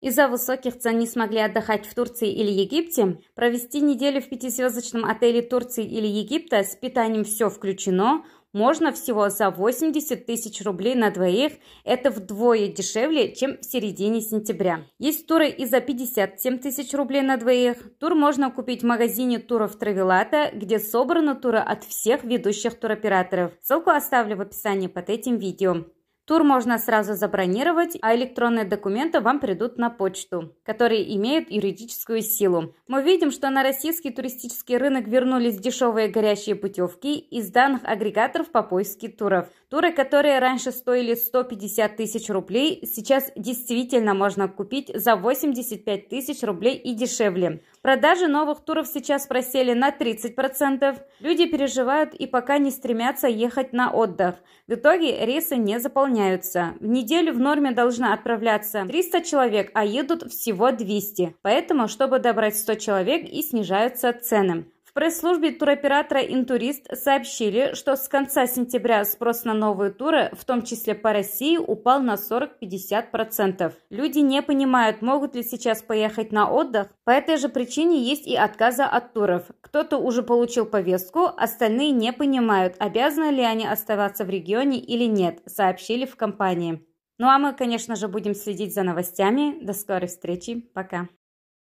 Из-за высоких цен не смогли отдыхать в Турции или Египте? Провести неделю в пятизвездочном отеле Турции или Египта с питанием все включено можно всего за 80 тысяч рублей на двоих. Это вдвое дешевле, чем в середине сентября. Есть туры и за 57 тысяч рублей на двоих. Тур можно купить в магазине туров Травелата, где собраны туры от всех ведущих туроператоров. Ссылку оставлю в описании под этим видео. Тур можно сразу забронировать, а электронные документы вам придут на почту, которые имеют юридическую силу. Мы видим, что на российский туристический рынок вернулись дешевые горящие путевки из данных агрегаторов по поиске туров. Туры, которые раньше стоили 150 тысяч рублей, сейчас действительно можно купить за 85 тысяч рублей и дешевле. Продажи новых туров сейчас просели на 30%. Люди переживают и пока не стремятся ехать на отдых. В итоге рейсы не заполняются. В неделю в норме должна отправляться 300 человек, а едут всего 200. Поэтому, чтобы добрать 100 человек и снижаются цены пресс-службе туроператора «Интурист» сообщили, что с конца сентября спрос на новые туры, в том числе по России, упал на 40-50%. Люди не понимают, могут ли сейчас поехать на отдых. По этой же причине есть и отказы от туров. Кто-то уже получил повестку, остальные не понимают, обязаны ли они оставаться в регионе или нет, сообщили в компании. Ну а мы, конечно же, будем следить за новостями. До скорой встречи. Пока.